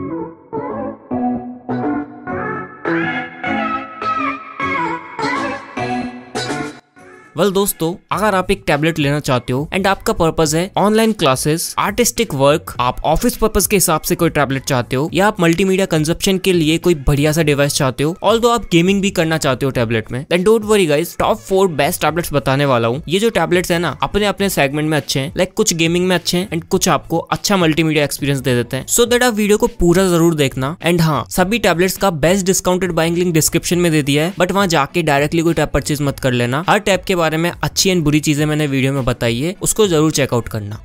Thank you. Well well, दोस्तों अगर आप एक टैबलेट लेना चाहते हो एंड आपका पर्पज है ऑनलाइन क्लासेस आर्टिस्टिक वर्क आप ऑफिस पर्पज के हिसाब से कोई टैबलेट चाहते हो या आप मल्टीमीडिया कंजप्शन के लिए कोई बढ़िया सा डिवाइस चाहते हो ऑल आप गेमिंग भी करना चाहते हो टैबलेट में then don't worry guys top four best tablets बताने वाला हूँ ये जो टैबलेट्स है ना अपने अपने सेगमेंट में अच्छे हैं लाइक कुछ गेमिंग में अच्छे हैं एंड कुछ आपको अच्छा मल्टीमीडिया एक्सपीरियंस दे देते हैं सो देट आप वीडियो को पूरा जरूर देखना एंड हाँ सभी टैबलेट्स का best discounted buying link description में दे दिया है बट वहाँ जाके डायरेक्टली कोई टैब परचेज मत कर लेना हर टैब के बारे में अच्छी एंड बुरी चीज़ें मैंने वीडियो में बताई है उसको ज़रूर चेकआउट करना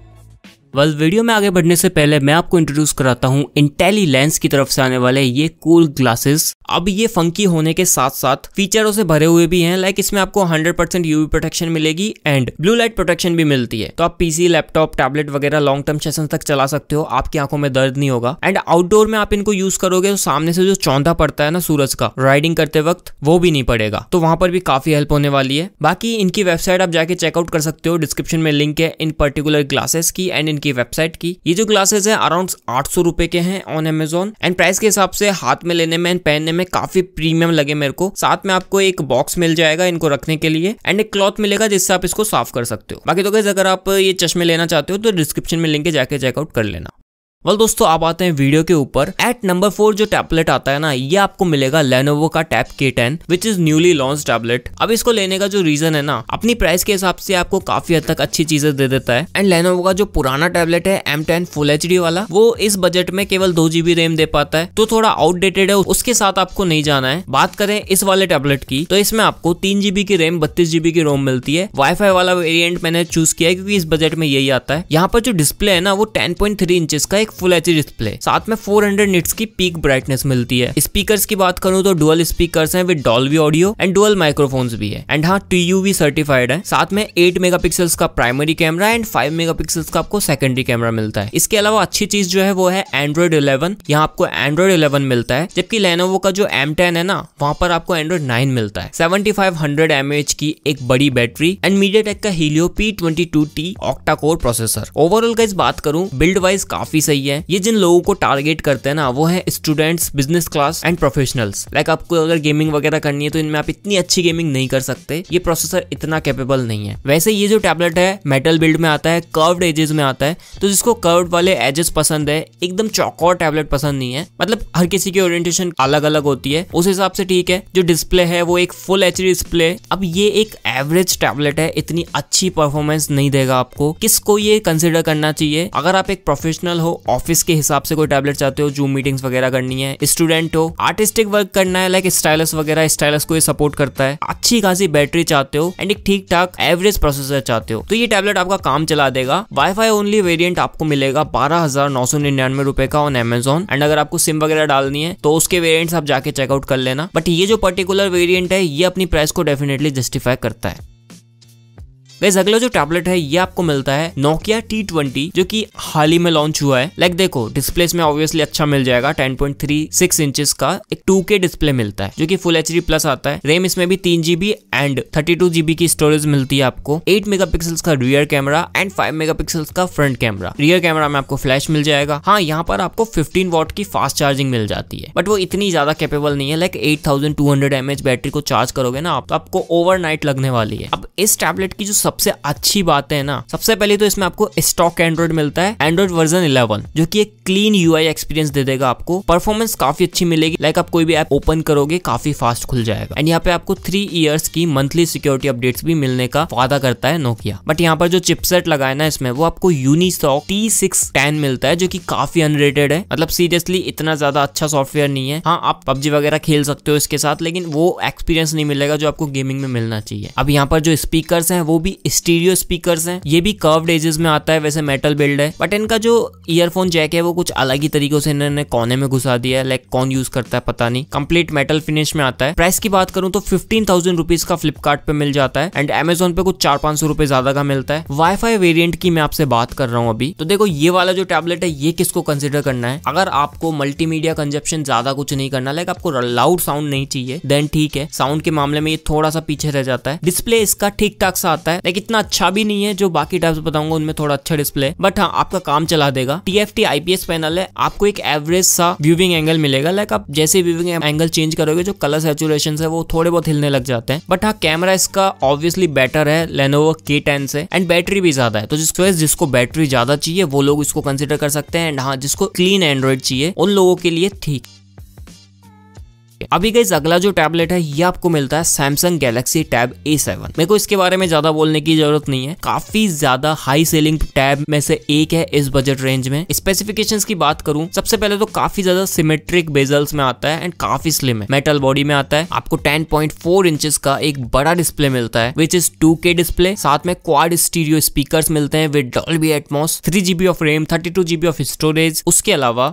वाल वीडियो में आगे बढ़ने से पहले मैं आपको इंट्रोड्यूस कराता हूँ इंटेली लेंस की तरफ से आने वाले ये कूल ग्लासेस अब ये फंकी होने के साथ साथ फीचरों से भरे हुए भी हैं लाइक इसमें आपको 100% परसेंट यूवी प्रोटेक्शन मिलेगी एंड ब्लू लाइट प्रोटेक्शन भी मिलती है तो आप पीसी लैपटॉप टैबलेट वगैरह लॉन्ग टर्म सेशन तक चला सकते हो आपकी आंखों में दर्द नहीं होगा एंड आउटडोर में आप इनको यूज करोगे तो सामने से जो चौंधा पड़ता है ना सूरज का राइडिंग करते वक्त वो भी नहीं पड़ेगा तो वहां पर भी काफी हेल्प होने वाली है बाकी इनकी वेबसाइट आप जाके चेकआउट कर सकते हो डिस्क्रिप्शन में लिंक है इन पर्टिकुलर ग्लासेस की एंड की वेबसाइट की ये जो ग्लासेस है अराउंड आठ सौ रुपए के हैं ऑन एमेजोन एंड प्राइस के हिसाब से हाथ में लेने में एंड पहनने में काफी प्रीमियम लगे मेरे को साथ में आपको एक बॉक्स मिल जाएगा इनको रखने के लिए एंड एक क्लॉथ मिलेगा जिससे आप इसको साफ कर सकते हो बाकी तो कैसे अगर आप ये चश्मे लेना चाहते हो तो डिस्क्रिप्शन में लिंक जाके चेकआउट कर लेना वाल दोस्तों आप आते हैं वीडियो के ऊपर एट नंबर फोर जो टैबलेट आता है ना ये आपको मिलेगा लेनोवो का tab K ten which is newly launch tablet अब इसको लेने का जो रीजन है ना अपनी प्राइस के हिसाब से आपको काफी हद तक अच्छी चीजें दे देता है एंड लेनोवो का जो पुराना टैबलेट है M ten full H D वाला वो इस बजट में केवल दो जीबी रैम दे पाता है तो थोड़ा आउटडेटेड है उसके साथ आपको नहीं जाना है बात करें इस वाले टैबलेट की तो इसमें आपको तीन जीबी की रैम बत्तीस जीबी की रोम मिलती है वाईफाई वाला वेरियंट मैंने चूज किया है क्योंकि इस बजट में यही आता है यहाँ पर जो डिस्प्ले है ना वो टेन पॉइंट थ्री का एक फुल एच डिस्प्ले साथ में फोर हंड्रेड निट्स की पीक ब्राइटनेस मिलती है स्पीकर की बात करूँ तो डुअल स्पीकर है with Dolby audio and dual microphones भी है एंड हाँ टी सर्टिफाइड है साथ में एट मेगा का primary camera and five mega का आपको सेकेंडरी कैमरा मिलता है इसके अलावा अच्छी चीज जो है वो है एंड्रॉइड इलेवन यहाँ आपको एंड्रॉइड इलेवन मिलता है जबकि लेनोवो का जो एम है ना वहाँ पर आपको एंड्रॉइड नाइन मिलता है सेवेंटी फाइव हंड्रेड की एक बड़ी बैटरी एंड मीडिया टेक का Helio P twenty two T octa core processor overall का इस बात करूँ बिल्ड वाइज काफी सही रही है ये जिन लोगों को टारगेट करते हैं ना वो है students business class and professionals like आपको अगर गेमिंग वगैरह करनी है तो इनमें आप इतनी अच्छी गेमिंग नहीं कर सकते ये प्रोसेसर इतना कैपेबल नहीं है वैसे ये जो टैबलेट है मेटल बिल्ड में आता है कर्व्ड एजेस में आता है तो जिसको कर्व्ड वाले एजेस पसंद है एकदम चौकोर टैबलेट पसंद नहीं है मतलब हर किसी की ओरिएंटेशन अलग अलग होती है उस हिसाब से ठीक है जो डिस्प्ले है वो एक फुल एच डिस्प्ले अब ये एक एवरेज टैबलेट है इतनी अच्छी परफॉर्मेंस नहीं देगा आपको किसको ये कंसिडर करना चाहिए अगर आप एक प्रोफेशनल हो ऑफिस के हिसाब से कोई टैबलेट चाहते हो जूम मीटिंग्स वगैरह करनी है स्टूडेंट हो आर्टिस्टिक वर्क करना है लाइक स्टाइलस वगैरह स्टाइलस को ये सपोर्ट करता है अच्छी खासी बैटरी चाहते हो एंड एक ठीक ठाक एवरेज प्रोसेसर चाहते हो तो ये टैबलेट आपका काम चला देगा वाईफाई ओनली वेरियंट आपको मिलेगा बारह हजार नौ सौ निन्यानवे रुपए का ऑन एमेजोन एंड अगर आपको सिम वगैरह डालनी है तो उसके वेरियंट आप जाके चेकआउट कर लेना बट ये जो पर्टिकुलर वेरियंट है ये अपनी प्राइस को डेफिनेटली जस्टिफाई करता है वैसे अगला जो टैबलेट है ये आपको मिलता है नोकिया टी ट्वेंटी जो की हाल ही में लॉन्च हुआ है लाइक देखो डिस्प्ले इसमें ऑब्वियसली अच्छा मिल जाएगा ten point three six inch का एक टू के डिस्प्ले मिलता है जो की फुल एच डी प्लस आता है रेम इसमें भी तीन GB and thirty two GB की स्टोरेज मिलती है आपको एट मेगा पिक्सल्स का rear camera and five mega pixels का फ्रंट कैमरा रियर कैमरा में आपको फ्लैश मिल जाएगा हाँ यहाँ पर आपको फिफ्टीन वॉट की फास्ट चार्जिंग मिल जाती है बट वो इतनी ज्यादा कैपेबल नहीं है like eight thousand two hundred M H battery को चार्ज करोगे ना आप तो आपको ओवर लगने वाली है अब इस टैबलेट की जो सब सबसे अच्छी बात है ना सबसे पहले तो इसमें आपको स्टॉक एंड्रॉइड मिलता है एंड्रॉइड वर्जन इलेवन जो की एक क्लीन यू एक्सपीरियंस दे देगा आपको परफॉर्मेंस काफी अच्छी मिलेगी लाइक आप कोई भी ऐप ओपन करोगे काफी फास्ट खुल जाएगा एंड यहाँ पे आपको थ्री ईयर्स की मंथली सिक्योरिटी अपडेट्स भी मिलने का वादा करता है नोकिया बट यहाँ पर जो चिपसेट लगाए ना इसमें वो आपको यूनिसॉक टी सिक्स टेन मिलता है जो की काफी अनरेटेड है मतलब सीरियसली इतना ज्यादा अच्छा सॉफ्टवेयर नहीं है हाँ आप पबजी वगैरह खेल सकते हो इसके साथ लेकिन वो एक्सपीरियंस नहीं मिलेगा जो आपको गेमिंग में मिलना चाहिए अब यहाँ पर जो स्पीकर है वो भी स्टीरियो स्पीकर है ये भी कर्व एजेस में आता है वैसे मेटल बिल्ड है बट इनका जो ईयरफोन जैक है वो कुछ अलग ही तरीकों से इन्होंने कोने में घुसा दिया है लाइक कौन यूज करता है पता नहीं कंप्लीट मेटल फिनिश में आता है प्राइस की बात करूं तो फिफ्टीन थाउजेंड रुपीज का फ्लिपकार्ट पे मिल जाता है एंड एमेजोन पे कुछ चार पांच सौ रुपए ज्यादा का मिलता है वाई फाई वेरियंट की मैं आपसे बात कर रहा हूँ अभी तो देखो ये वाला जो टैबलेट है ये किसको कंसिडर करना है अगर आपको मल्टीमीडिया कंजप्शन ज्यादा कुछ नहीं करना लाइक आपको लाउड साउंड नहीं चाहिए देन ठीक है साउंड के मामले में ये थोड़ा सा पीछे रह जाता है डिस्प्ले इसका ठीक ठाक सा आता है लाइक इतना अच्छा भी नहीं है जो बाकी टाइप्स बताऊंगा उनमें थोड़ा अच्छा डिस्प्ले बट हाँ आपका काम चला देगा T F T IPS panel है आपको एक एवरेज सा व्यूविंग एंगल मिलेगा लाइक आप जैसे व्यूविंग एंगल चेंज करोगे जो कलर सेचुरेशन है वो थोड़े बहुत हिलने लग जाते हैं बट हाँ कैमरा इसका ऑब्वियसली बेटर है लेनोवो के टेन से एंड बैटरी भी ज्यादा है तो जिसको जिसको बैटरी ज्यादा चाहिए वो लोग इसको कंसिडर कर सकते हैं एंड हाँ जिसको क्लीन एंड्रॉइड चाहिए उन लोगों के लिए ठीक अभी गई अगला जो टैबलेट है ये आपको मिलता है Samsung Galaxy tab A seven मेरे को इसके बारे में ज्यादा बोलने की जरूरत नहीं है काफी ज्यादा हाई सेलिंग टैब में से एक है इस बजट रेंज में स्पेसिफिकेशन की बात करूं सबसे पहले तो काफी ज्यादा सिमेट्रिक बेजल्स में आता है एंड काफी स्लिम है मेटल बॉडी में आता है आपको फोर इंच का एक बड़ा डिस्प्ले मिलता है विच इज के डिस्प्ले साथ में क्वाड स्टीरियो स्पीकर मिलते हैं with Atmos three GB of two GB of storage उसके अलावा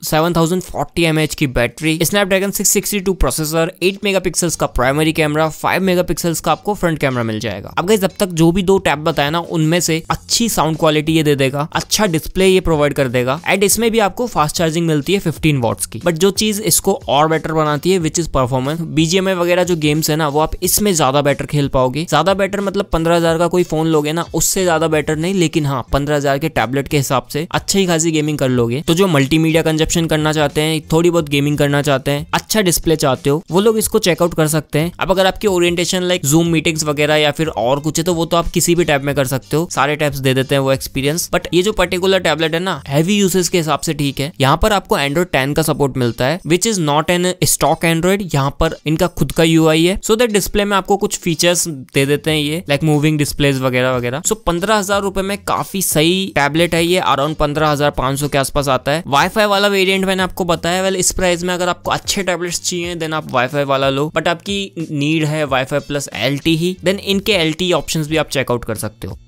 एम एच की battery Snapdragon 662 processor processor 8 megapixels का प्राइमरी कैमरा 5 मेगापिक्सल्स का आपको फ्रंट कैमरा मिल जाएगा अब गाइस अब तक जो भी दो टैब बताया ना उनमें से अच्छी साउंड क्वालिटी ये दे देगा अच्छा डिस्प्ले ये प्रोवाइड कर देगा एंड इसमें भी आपको फास्ट चार्जिंग मिलती है फिफ्टीन वॉट्स की बट जो चीज इसको और बेटर बनाती है विच इज परफॉर्मेंस बीजेएमआई वगैरह जो गेम्स है ना वो आप इसमें ज्यादा बेटर खेल पाओगे ज्यादा बेटर मतलब पंद्रह हजार का कोई फोन लोगे ना उससे ज्यादा बेटर नहीं लेकिन हाँ पंद्रह हजार के टैबलेट के हिसाब से अच्छी खासी गेमिंग कर लोगे तो जो मल्टीमीडिया कंजप्शन करना चाहते हैं थोड़ी बहुत गेमिंग करना चाहते हैं अच्छा डिस्प्ले चाहते चाहते हो वो लोग इसको चेकआउट कर सकते हैं अब अगर आपकी ओरिएंटेशन लाइक जूम मीटिंग्स वगैरह या फिर और कुछ है तो वो तो आप किसी भी टैब में कर सकते हो सारे टैब्स दे देते हैं वो एक्सपीरियंस बट ये जो पर्टिकुलर टैबलेट है ना हैवी यूसेज के हिसाब से ठीक है यहाँ पर आपको एंड्रॉइड टेन का सपोर्ट मिलता है which is not an stock Android यहाँ पर इनका खुद का यू है सो दैट डिस्प्ले में आपको कुछ फीचर्स दे देते हैं ये लाइक मूविंग डिस्प्लेज वगैरह वगैरह सो पंद्रह हजार रुपए में काफी सही टैबलेट है ये अराउंड पंद्रह हजार पांच सौ के आसपास आता है वाईफाई वाला वेरियंट मैंने आपको बताया वेल इस प्राइस में अगर आपको अच्छे टैबलेट्स चाहिए देन ऑप्शन आप वाईफाई वाला लो बट आपकी नीड है वाईफाई प्लस एल ही देन इनके एल टी ऑप्शन भी आप चेकआउट कर सकते हो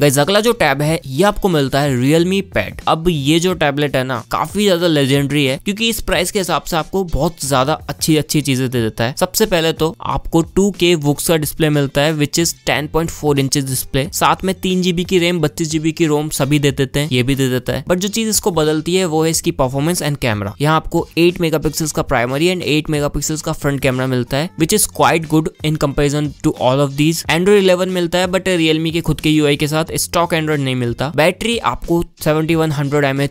गाइज अगला जो टैब है ये आपको मिलता है रियलमी पैड अब ये जो टैबलेट है ना काफी ज्यादा लेजेंडरी है क्योंकि इस प्राइस के हिसाब से आपको बहुत ज्यादा अच्छी अच्छी चीजें दे देता है सबसे पहले तो आपको टू के वुक्स का डिस्प्ले मिलता है which is ten point four inch display साथ में तीन जीबी की रैम बत्तीस जीबी की रोम सभी दे देते हैं ये भी दे देता है बट जो चीज इसको बदलती है वो है इसकी परफॉर्मेंस एंड कैमरा यहाँ आपको एट मेगा का प्राइमरी एंड एट मेगा का फ्रंट कैमरा मिलता है which is quite good in comparison to all of these Android eleven मिलता है बट रियलमी के खुद के यू के साथ साथ स्टॉक एंड्रॉइड नहीं मिलता बैटरी आपको सेवेंटी वन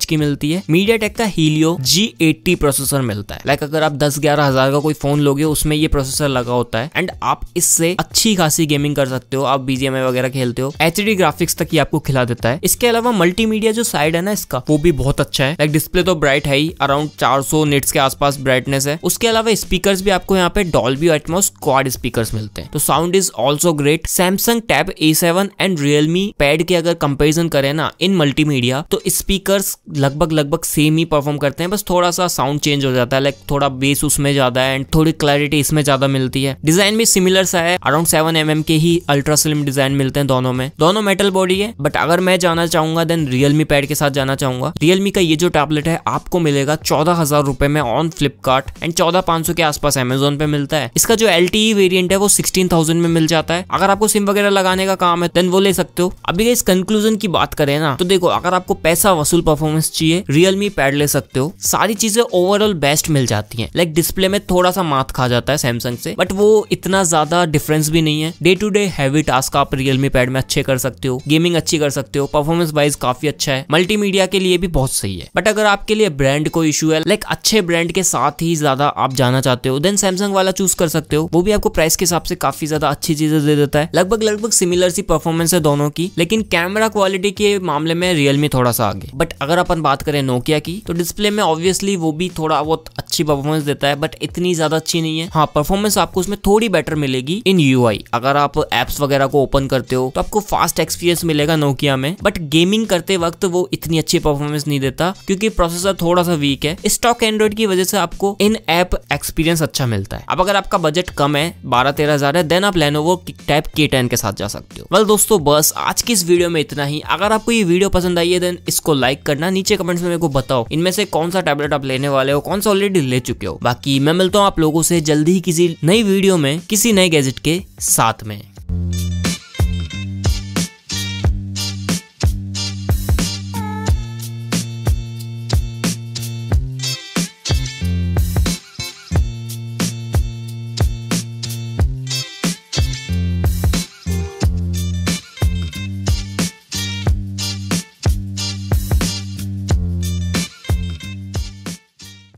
की मिलती है मीडिया टेक का हीलियो जी एट्टी प्रोसेसर मिलता है लाइक like अगर आप दस ग्यारह हजार का कोई फोन लोगे उसमें ये प्रोसेसर लगा होता है एंड आप इससे अच्छी खासी गेमिंग कर सकते हो आप बीजेम वगैरह खेलते हो एच ग्राफिक्स तक ये आपको खिला देता है इसके अलावा मल्टीमीडिया जो साइड है ना इसका वो भी बहुत अच्छा है लाइक like डिस्प्ले तो ब्राइट है ही अराउंड चार निट्स के आसपास ब्राइटनेस है उसके अलावा स्पीकर भी आपको यहाँ पे डॉल्बी एटमोस क्वाड स्पीकर मिलते हैं तो sound is also great Samsung tab A seven and Realme pad के अगर कंपेरिजन करें ना इन मल्टीमीडिया तो स्पीकर लगभग लगभग सेम ही परफॉर्म करते हैं बस थोड़ा सा साउंड चेंज हो जाता है लाइक थोड़ा बेस उसमें ज्यादा है एंड थोड़ी क्लैरिटी इसमें ज्यादा मिलती है डिजाइन भी सिमिलर सा है अराउंड सेवन एम के ही अल्ट्रा स्लिम डिजाइन मिलते हैं दोनों में दोनों मेटल बॉडी है बट अगर मैं जाना चाहूंगा देन रियलमी पैड के साथ जाना चाहूंगा रियलमी का ये जो टैबलेट है आपको मिलेगा चौदह हजार रुपए में ऑन फ्लिपकार्ट एंड चौदह पांच सौ के आसपास एमेजोन पे मिलता है इसका जो एल टी वेरियंट है वो सिक्सटीन थाउजेंड में मिल जाता है अगर आपको सिम वगैरह लगाने का काम है देन वो ले सकते हो अभी इस कंक्लूजन की बात करें ना तो देखो अगर आपको पैसा वसूल परफॉर्मेंस चाहिए रियलमी पैड ले सकते हो सारी चीजें ओवरऑल बेस्ट मिल जाती है लाइक डिस्प्ले में थोड़ा सा मात खा जाता है सैमसंग से बट वो इतना ज्यादा डिफरेंस भी नहीं है day to day heavy task आप रियलमी पैड में अच्छे कर सकते हो गेमिंग अच्छी कर सकते हो परफॉर्मेंस वाइज काफी अच्छा है मल्टीमीडिया के लिए भी बहुत सही है बट अगर आपके लिए ब्रांड को इशू है लाइक अच्छे ब्रांड के साथ ही ज्यादा आप जाना चाहते हो देन सैमसंग वाला चूज कर सकते हो वो भी आपको प्राइस के हिसाब से काफी ज्यादा अच्छी चीजें दे देता है लगभग लगभग सिमिलर सी परफॉर्मेंस है दोनों की लेकिन कैमरा क्वालिटी के मामले में रियलमी थोड़ा सा आगे बट अगर अपन बात करें नोकिया की तो डिस्प्ले में ऑब्वियसली वो भी थोड़ा बहुत अच्छी परफॉर्मेंस देता है बट इतनी ज्यादा अच्छी नहीं है हाँ परफॉर्मेंस आपको उसमें थोड़ी बेटर मिलेगी इन यू अगर आप एप्स वगैरह को ओपन करते हो तो आपको फास्ट एक्सपीरियंस मिलेगा नोकिया में बट गेमिंग करते वक्त वो इतनी अच्छी परफॉर्मेंस नहीं देता क्योंकि प्रोसेसर थोड़ा सा वीक है स्टॉक एंड्रॉइड की वजह से आपको इन ऐप एक्सपीरियंस अच्छा मिलता है अब अगर आपका बजट कम है बारह तेरह हजार है देन आप लेनोवो टाइप के टेन के साथ जा सकते हो वेल दोस्तों बस आज की की इस वीडियो में इतना ही अगर आपको ये वीडियो पसंद आई है देन इसको लाइक करना नीचे कमेंट्स में मेरे को बताओ इनमें से कौन सा टैबलेट आप लेने वाले हो कौन सा ऑलरेडी ले चुके हो बाकी मैं मिलता हूँ आप लोगों से जल्दी ही किसी नई वीडियो में किसी नए गैजेट के साथ में